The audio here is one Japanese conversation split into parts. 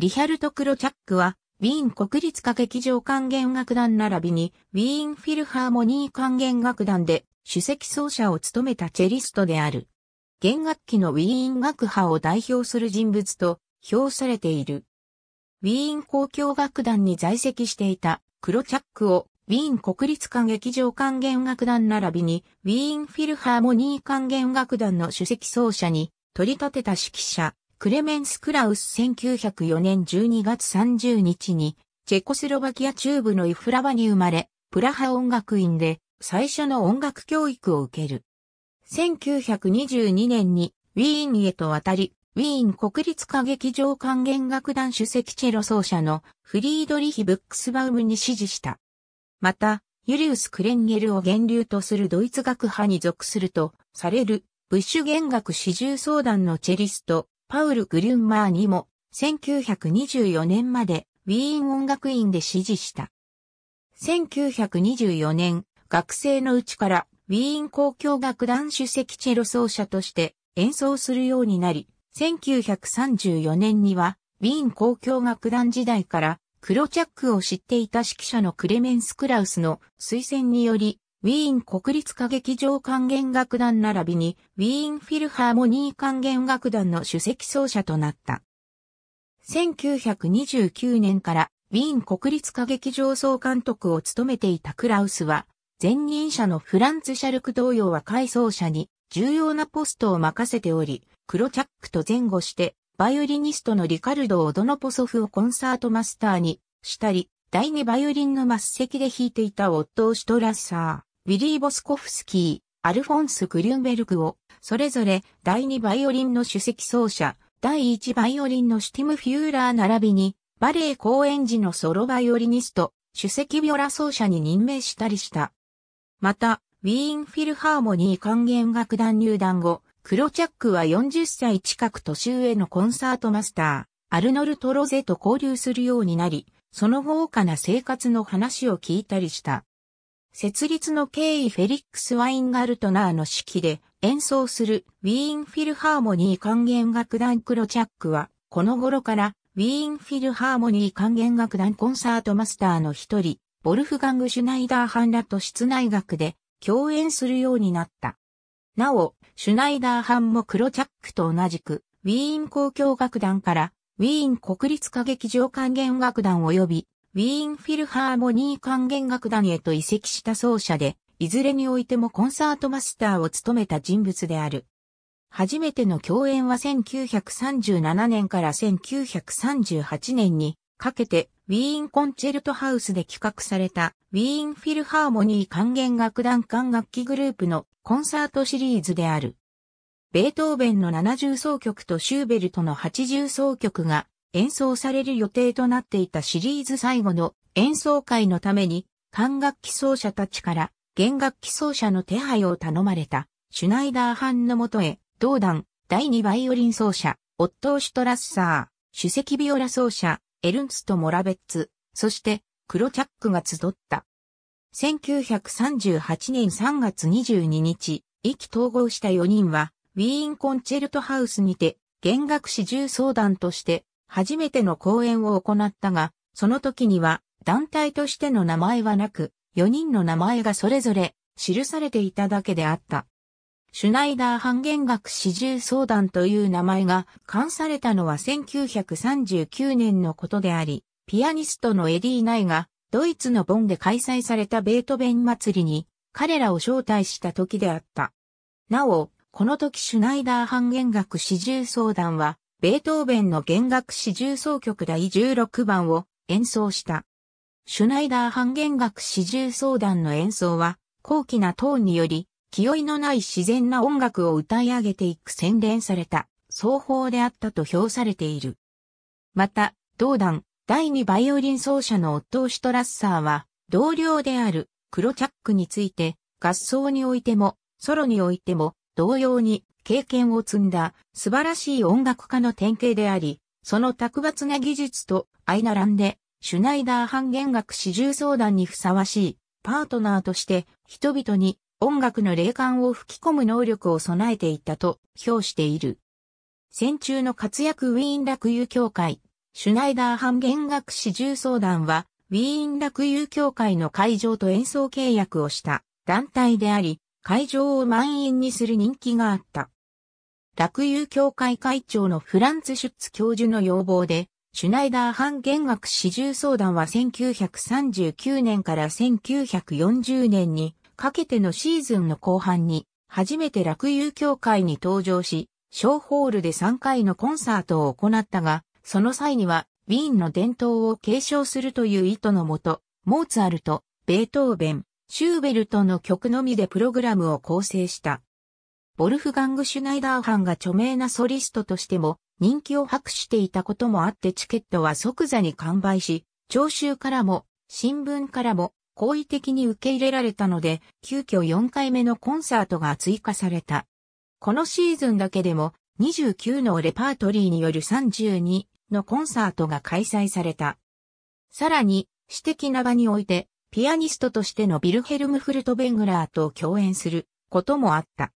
リヒャルト・クロチャックは、ウィーン国立歌劇場管弦楽団並びに、ウィーンフィルハーモニー管弦楽団で、首席奏者を務めたチェリストである。弦楽器のウィーン学派を代表する人物と評されている。ウィーン交響楽団に在籍していたクロチャックをウィーン国立歌劇場管弦楽団並びにウィーンフィルハーモニー管弦楽団の首席奏者に取り立てた指揮者クレメンス・クラウス1904年12月30日に、チェコスロバキア中部のイフラバに生まれ、プラハ音楽院で最初の音楽教育を受ける。1922年にウィーンへと渡り、ウィーン国立歌劇場管弦楽団主席チェロ奏者のフリードリヒ・ブックスバウムに指示した。また、ユリウス・クレンゲルを源流とするドイツ学派に属するとされる、ブッシュ弦楽始終相談のチェリスト、パウル・グリュンマーにも1924年までウィーン音楽院で指示した。1924年、学生のうちからウィーン交響楽団主席チェロ奏者として演奏するようになり、1934年にはウィーン交響楽団時代からクロチャックを知っていた指揮者のクレメンス・クラウスの推薦によりウィーン国立歌劇場管弦楽団並びに、ウィーンフィルハーモニー管弦楽団の首席奏者となった。1929年からウィーン国立歌劇場総監督を務めていたクラウスは、前任者のフランツ・シャルク同様は回奏者に重要なポストを任せており、クロチャックと前後して、バイオリニストのリカルド・オドノポソフをコンサートマスターにしたり、第二バイオリンの末席で弾いていた夫・シュトラッサー。ビリー・ボスコフスキー、アルフォンス・グリュンベルクを、それぞれ第2バイオリンの首席奏者、第1バイオリンのシュティム・フューラー並びに、バレエ公演時のソロバイオリニスト、首席ビオラ奏者に任命したりした。また、ウィーン・フィルハーモニー管弦楽団入団後、クロチャックは40歳近く年上のコンサートマスター、アルノルト・ロゼと交流するようになり、その豪華な生活の話を聞いたりした。設立の経緯フェリックス・ワインガルトナーの式で演奏するウィーンフィルハーモニー管弦楽団クロチャックは、この頃からウィーンフィルハーモニー管弦楽団コンサートマスターの一人、ボルフガング・シュナイダーハンらと室内楽で共演するようになった。なお、シュナイダーハンもクロチャックと同じく、ウィーン公共楽団から、ウィーン国立歌劇場管弦楽団及びウィーンフィルハーモニー管弦楽団へと移籍した奏者で、いずれにおいてもコンサートマスターを務めた人物である。初めての共演は1937年から1938年にかけてウィーンコンチェルトハウスで企画されたウィーンフィルハーモニー管弦楽団管楽器グループのコンサートシリーズである。ベートーベンの70奏曲とシューベルトの80奏曲が演奏される予定となっていたシリーズ最後の演奏会のために、管楽器奏者たちから弦楽器奏者の手配を頼まれた、シュナイダー班のもとへ、同団、第2バイオリン奏者、オットー・シュトラッサー、首席ビオラ奏者、エルンスト・モラベッツ、そして、クロチャックが集った。1938年3月22日、意気統合した4人は、ウィーンコンチェルトハウスにて、弦楽師重奏団として、初めての講演を行ったが、その時には団体としての名前はなく、4人の名前がそれぞれ記されていただけであった。シュナイダー半減額始終相談という名前が冠されたのは1939年のことであり、ピアニストのエディ・ナイがドイツのボンで開催されたベートベン祭りに彼らを招待した時であった。なお、この時シュナイダー半減額始終相談はベートーベンの弦楽四重奏曲第16番を演奏した。シュナイダー半弦楽四重奏団の演奏は、高貴なトーンにより、気負いのない自然な音楽を歌い上げていく洗練された奏法であったと評されている。また、同団、第2バイオリン奏者のオットー・シュトラッサーは、同僚であるクロチャックについて、合奏においても、ソロにおいても、同様に、経験を積んだ素晴らしい音楽家の典型であり、その卓抜な技術と相並んで、シュナイダー半弦楽四重相談にふさわしいパートナーとして人々に音楽の霊感を吹き込む能力を備えていったと評している。戦中の活躍ウィーン楽友協会、シュナイダー半弦楽四重相談はウィーン楽友協会の会場と演奏契約をした団体であり、会場を満員にする人気があった。落友協会会長のフランツ・シュッツ教授の要望で、シュナイダー半減額始終相談は1939年から1940年にかけてのシーズンの後半に初めて落友協会に登場し、小ホールで3回のコンサートを行ったが、その際にはウィーンの伝統を継承するという意図のもと、モーツァルト、ベートーベン、シューベルトの曲のみでプログラムを構成した。ボルフガング・シュナイダーハンが著名なソリストとしても人気を博していたこともあってチケットは即座に完売し、聴衆からも新聞からも好意的に受け入れられたので、急遽4回目のコンサートが追加された。このシーズンだけでも29のレパートリーによる32のコンサートが開催された。さらに、私的な場においてピアニストとしてのビルヘルム・フルトベングラーと共演することもあった。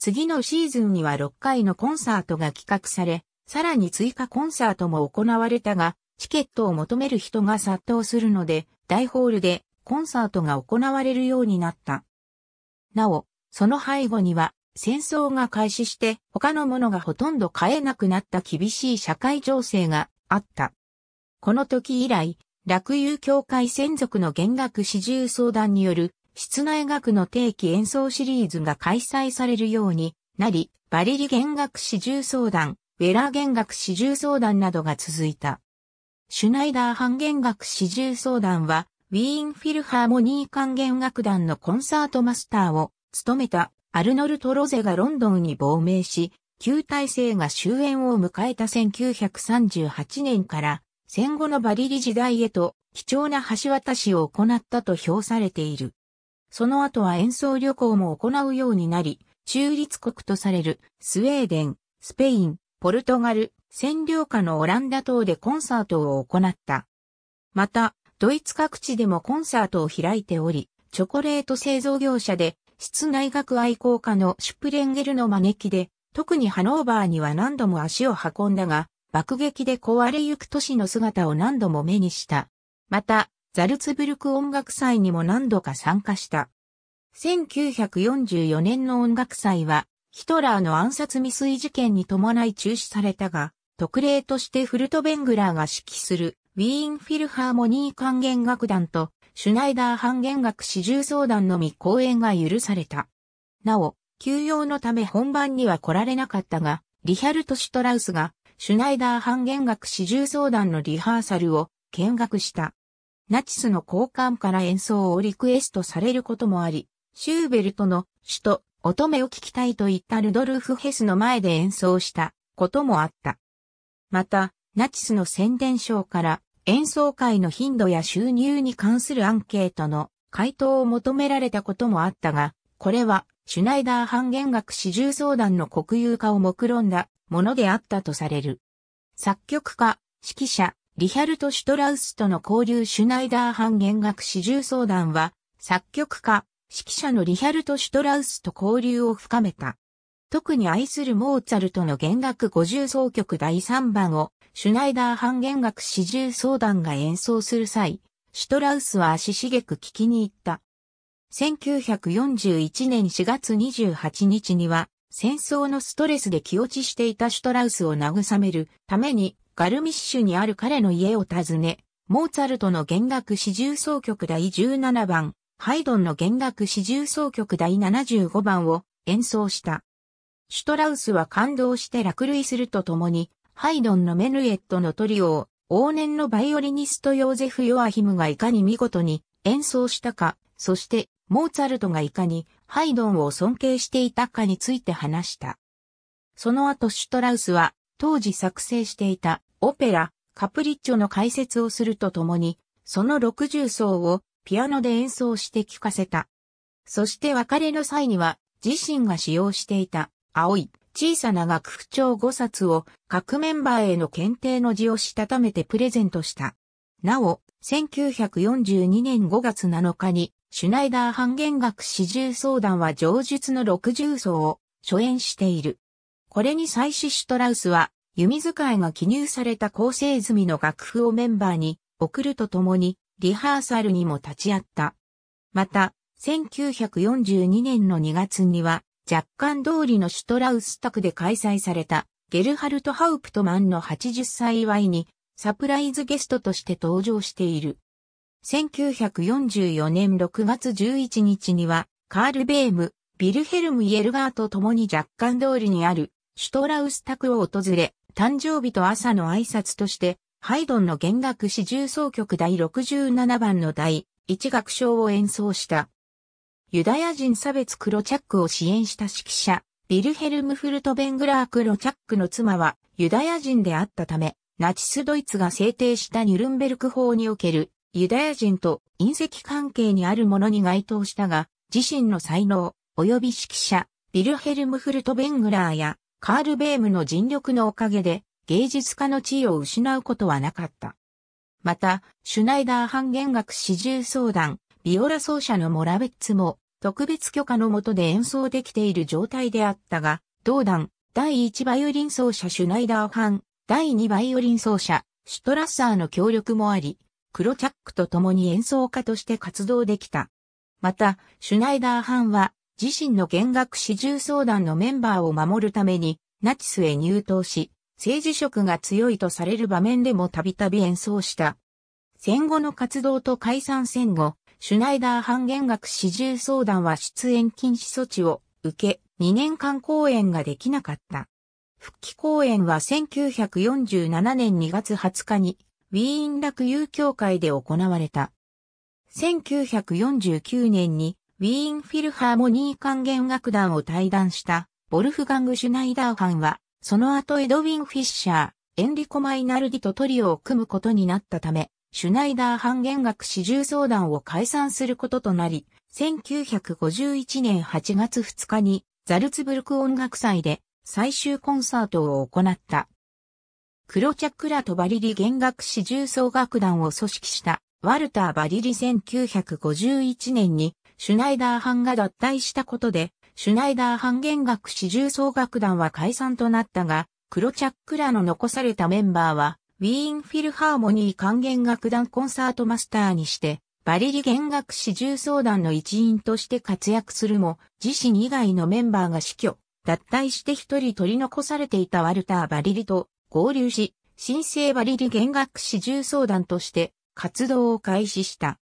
次のシーズンには6回のコンサートが企画され、さらに追加コンサートも行われたが、チケットを求める人が殺到するので、大ホールでコンサートが行われるようになった。なお、その背後には、戦争が開始して他のものがほとんど買えなくなった厳しい社会情勢があった。この時以来、落友協会専属の弦楽四重相談による室内楽の定期演奏シリーズが開催されるようになり、バリリ弦楽四重相談、ウェラー弦楽四重相談などが続いた。シュナイダー半弦楽四重相談は、ウィーンフィルハーモニー管弦楽団のコンサートマスターを務めたアルノルト・ロゼがロンドンに亡命し、旧体制が終焉を迎えた1938年から戦後のバリリ時代へと貴重な橋渡しを行ったと評されている。その後は演奏旅行も行うようになり、中立国とされるスウェーデン、スペイン、ポルトガル、占領下のオランダ等でコンサートを行った。また、ドイツ各地でもコンサートを開いており、チョコレート製造業者で、室内学愛好家のシュプレンゲルの招きで、特にハノーバーには何度も足を運んだが、爆撃で壊れゆく都市の姿を何度も目にした。また、ザルツブルク音楽祭にも何度か参加した。1944年の音楽祭は、ヒトラーの暗殺未遂事件に伴い中止されたが、特例としてフルトベングラーが指揮するウィーンフィルハーモニー管弦楽団とシュナイダー半弦楽四重奏団のみ公演が許された。なお、休養のため本番には来られなかったが、リヒャルト・シュトラウスがシュナイダー半減額四重相談のリハーサルを見学した。ナチスの交換から演奏をリクエストされることもあり、シューベルトの首都乙女を聞きたいと言ったルドルフ・ヘスの前で演奏したこともあった。また、ナチスの宣伝省から演奏会の頻度や収入に関するアンケートの回答を求められたこともあったが、これはシュナイダー半減額四終相談の国有化を目論んだものであったとされる。作曲家、指揮者、リヒャルト・シュトラウスとの交流シュナイダー半減額四終相談は、作曲家、指揮者のリヒャルト・シュトラウスと交流を深めた。特に愛するモーツァルトの弦楽五重奏曲第3番を、シュナイダー半弦楽四終相談が演奏する際、シュトラウスは足しげく聞きに行った。1941年4月28日には、戦争のストレスで気落ちしていたシュトラウスを慰めるために、ガルミッシュにある彼の家を訪ね、モーツァルトの弦楽四重奏曲第17番、ハイドンの弦楽四重奏曲第75番を演奏した。シュトラウスは感動して落類するとともに、ハイドンのメヌエットのトリオを、往年のバイオリニストヨーゼフ・ヨアヒムがいかに見事に演奏したか、そしてモーツァルトがいかにハイドンを尊敬していたかについて話した。その後シュトラウスは当時作成していたオペラ、カプリッチョの解説をするとともに、その60奏をピアノで演奏して聴かせた。そして別れの際には自身が使用していた青い小さな楽譜帳5冊を各メンバーへの検定の字をしたためてプレゼントした。なお、1942年5月7日にシュナイダー半減額四重相談は上述の六重奏を初演している。これに際しシュトラウスは、弓使いが記入された構成済みの楽譜をメンバーに送るとともに、リハーサルにも立ち会った。また、1942年の2月には、若干通りのシュトラウス宅で開催された、ゲルハルト・ハウプトマンの80歳祝いに、サプライズゲストとして登場している。1944年6月11日には、カール・ベーム、ビルヘルム・イエルガーと共に若干通りにある、シュトラウス宅を訪れ、誕生日と朝の挨拶として、ハイドンの弦楽四重奏曲第67番の第一楽章を演奏した。ユダヤ人差別クロチャックを支援した指揮者、ビルヘルム・フルトベングラー・クロチャックの妻はユダヤ人であったため、ナチスドイツが制定したニュルンベルク法におけるユダヤ人と隕石関係にあるものに該当したが、自身の才能、及び指揮者、ビルヘルム・フルト・ベングラーや、カール・ベームの尽力のおかげで、芸術家の地位を失うことはなかった。また、シュナイダー半弦楽始重奏談、ビオラ奏者のモラベッツも、特別許可の下で演奏できている状態であったが、同団、第1バイオリン奏者シュナイダー班、第2バイオリン奏者、シュトラッサーの協力もあり、クロチャックと共に演奏家として活動できた。また、シュナイダー・ハンは、自身の弦楽四重相談のメンバーを守るために、ナチスへ入党し、政治色が強いとされる場面でもたびたび演奏した。戦後の活動と解散戦後、シュナイダーハン減額四重相談は出演禁止措置を受け、2年間公演ができなかった。復帰公演は1947年2月20日にウィーン楽友協会で行われた。1949年にウィーンフィルハーモニー管弦楽団を退団したボルフガング・シュナイダーハンは、その後エドウィン・フィッシャー、エンリコ・マイナルディとトリオを組むことになったため、シュナイダーハン弦楽始重相談を解散することとなり、1951年8月2日にザルツブルク音楽祭で最終コンサートを行った。黒チャクラとバリリ弦楽四重奏楽団を組織した、ワルター・バリリ1951年に、シュナイダー班が脱退したことで、シュナイダー班弦楽四重奏楽団は解散となったが、黒チャックラの残されたメンバーは、ウィーン・フィルハーモニー管弦楽団コンサートマスターにして、バリリ弦楽四重奏団の一員として活躍するも、自身以外のメンバーが死去、脱退して一人取り残されていたワルター・バリリと、合流し、新生バリリ弦楽四重奏団として活動を開始した。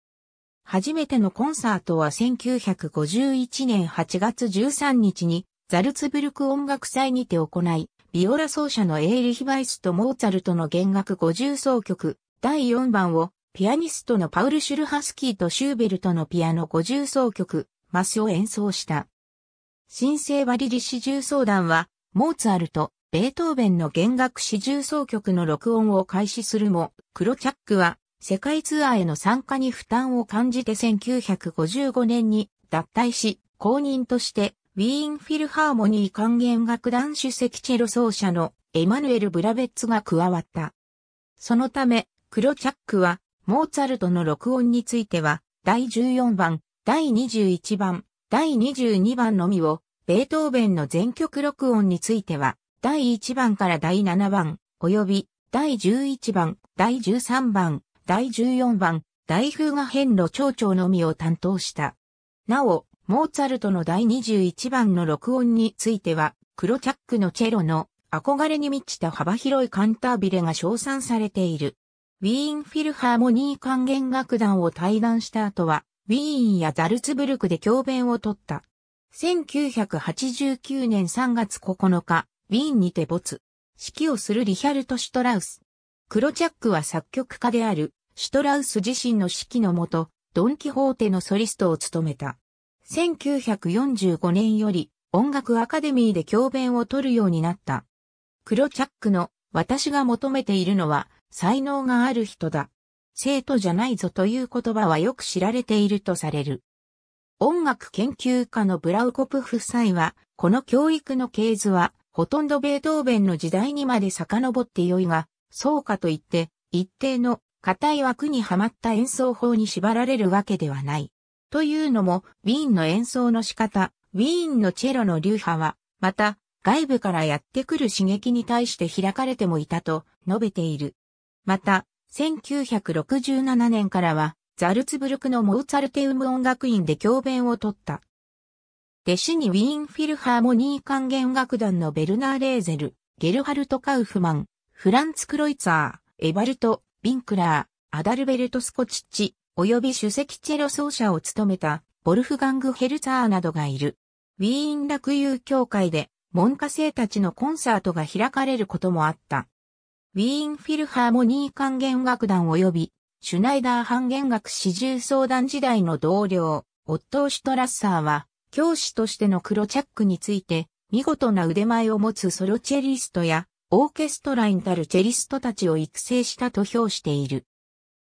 初めてのコンサートは1951年8月13日にザルツブルク音楽祭にて行い、ビオラ奏者のエイリヒバイスとモーツァルトの弦楽五重奏曲第4番をピアニストのパウル・シュルハスキーとシューベルトのピアノ五重奏曲マスを演奏した。新生バリリ四重奏団はモーツァルト、ベートーベンの弦楽四重奏曲の録音を開始するも、クロチャックは世界ツアーへの参加に負担を感じて1955年に脱退し、公認としてウィーンフィルハーモニー管弦楽団主席チェロ奏者のエマヌエル・ブラベッツが加わった。そのため、クロチャックは、モーツァルトの録音については、第14番、第21番、第22番のみを、ベートーベンの全曲録音については、第1番から第7番、及び第11番、第13番、第14番、大風が変路長調のみを担当した。なお、モーツァルトの第21番の録音については、黒チャックのチェロの憧れに満ちた幅広いカンタービレが称賛されている。ウィーンフィルハーモニー管弦楽団を退団した後は、ウィーンやザルツブルクで教鞭を取った。1989年3月9日、ウィーンにて没。指揮をするリヒャルト・シュトラウス。クロチャックは作曲家である、シュトラウス自身の指揮のもと、ドン・キホーテのソリストを務めた。1945年より音楽アカデミーで教鞭を取るようになった。クロチャックの私が求めているのは才能がある人だ。生徒じゃないぞという言葉はよく知られているとされる。音楽研究家のブラウコプ夫妻は、この教育の系図はほとんどベートーベンの時代にまで遡って良いが、そうかといって、一定の固い枠にはまった演奏法に縛られるわけではない。というのも、ウィーンの演奏の仕方、ウィーンのチェロの流派は、また、外部からやってくる刺激に対して開かれてもいたと述べている。また、1967年からは、ザルツブルクのモーツァルテウム音楽院で教鞭を取った。弟子にウィーンフィルハーモニー管弦楽団のベルナー・レーゼル、ゲルハルト・カウフマン、フランツ・クロイツァー、エバルト、ビンクラー、アダルベルト・スコチッチ、及び首席チェロ奏者を務めた、ボルフガング・ヘルツァーなどがいる。ウィーン楽友協会で、門下生たちのコンサートが開かれることもあった。ウィーンフィルハーモニー管弦楽団及び、シュナイダー半弦楽四重相談時代の同僚、オットー・シュトラッサーは、教師としてのクロチャックについて、見事な腕前を持つソロチェリストや、オーケストラにたるチェリストたちを育成したと評している。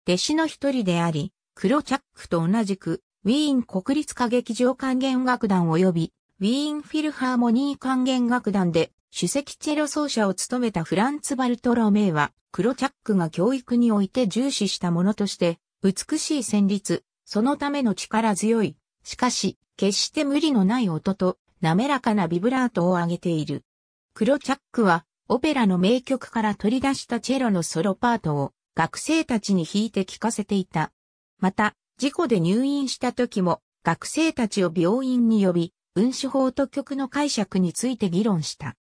弟子の一人であり、クロチャックと同じく、ウィーン国立歌劇場管弦楽団及び、ウィーンフィルハーモニー管弦楽団で、首席チェロ奏者を務めたフランツ・バルトロメイは、クロチャックが教育において重視したものとして、美しい旋律、そのための力強いしかし、決して無理のない音と、滑らかなビブラートを上げている。黒チャックは、オペラの名曲から取り出したチェロのソロパートを、学生たちに弾いて聴かせていた。また、事故で入院した時も、学生たちを病院に呼び、運指法と曲の解釈について議論した。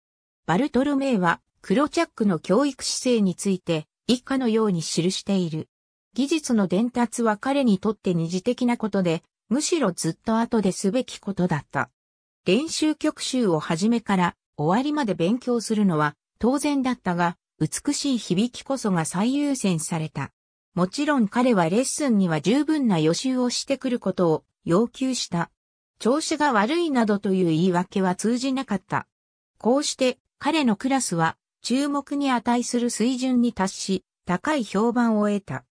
バルトルメイは、黒チャックの教育姿勢について、以下のように記している。技術の伝達は彼にとって二次的なことで、むしろずっと後ですべきことだった。練習曲集を始めから終わりまで勉強するのは当然だったが、美しい響きこそが最優先された。もちろん彼はレッスンには十分な予習をしてくることを要求した。調子が悪いなどという言い訳は通じなかった。こうして彼のクラスは注目に値する水準に達し、高い評判を得た。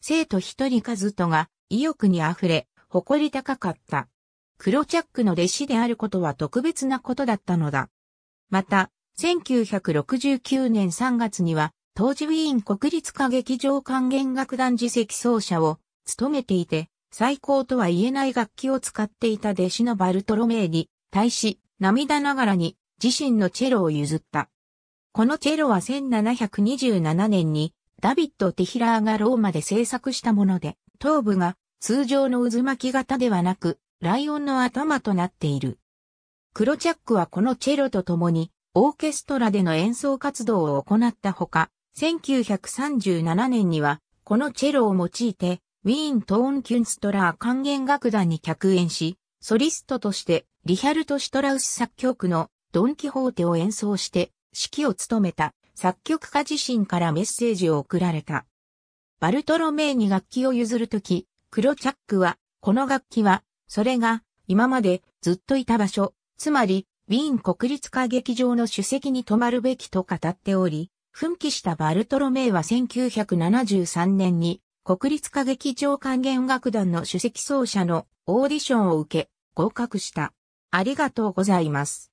生徒一人数とが意欲に溢れ、誇り高かった。黒チャックの弟子であることは特別なことだったのだ。また、1969年3月には、当時ウィーン国立歌劇場管弦楽団自席奏者を務めていて、最高とは言えない楽器を使っていた弟子のバルトロメーに対し、涙ながらに自身のチェロを譲った。このチェロは1727年にダビッド・テヒラーがローマで制作したもので、頭部が通常の渦巻き型ではなく、ライオンの頭となっている。クロチャックはこのチェロと共に、オーケストラでの演奏活動を行ったほか、1937年には、このチェロを用いて、ウィーン・トーン・キュンストラー管弦楽団に客演し、ソリストとして、リヒャルト・シュトラウス作曲のドン・キホーテを演奏して、指揮を務めた作曲家自身からメッセージを送られた。バルトロメイに楽器を譲るとき、黒チャックは、この楽器は、それが、今までずっといた場所、つまり、ウィーン国立歌劇場の主席に泊まるべきと語っており、奮起したバルトロメイは1973年に、国立歌劇場管弦楽団の主席奏者のオーディションを受け、合格した。ありがとうございます。